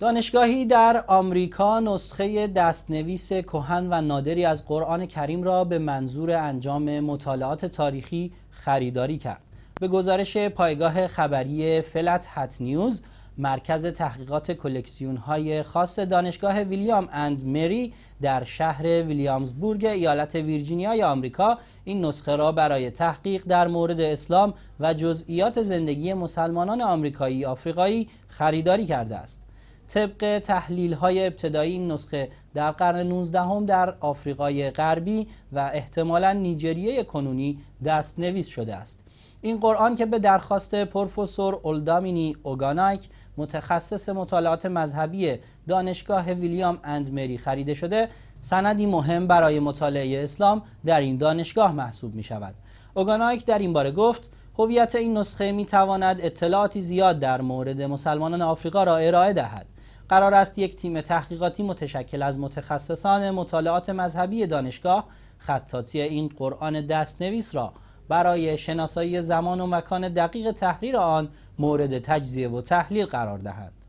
دانشگاهی در آمریکا نسخه دستنویس کهن و نادری از قرآن کریم را به منظور انجام مطالعات تاریخی خریداری کرد. به گزارش پایگاه خبری فلت هت نیوز مرکز تحقیقات کلکسیون های خاص دانشگاه ویلیام اند مری در شهر ویلیامزبورگ ایالت ویرجینیای آمریکا این نسخه را برای تحقیق در مورد اسلام و جزئیات زندگی مسلمانان آمریکایی آفریقایی خریداری کرده است. طبق تحلیل های ابتدایی این نسخه در قرن 19 هم در آفریقای غربی و احتمالا نیجریه کنونی دست نویس شده است این قرآن که به درخواست پروفسور اولدامینی اوگانایک متخصص مطالعات مذهبی دانشگاه ویلیام اند مری خریده شده سندی مهم برای مطالعه اسلام در این دانشگاه محسوب می شود اوگانایک در این باره گفت هویت این نسخه می تواند اطلاعاتی زیاد در مورد مسلمانان آفریقا را ارائه دهد قرار است یک تیم تحقیقاتی متشکل از متخصصان مطالعات مذهبی دانشگاه خطاطی این قرآن دستنویس را برای شناسایی زمان و مکان دقیق تحریر آن مورد تجزیه و تحلیل قرار دهد.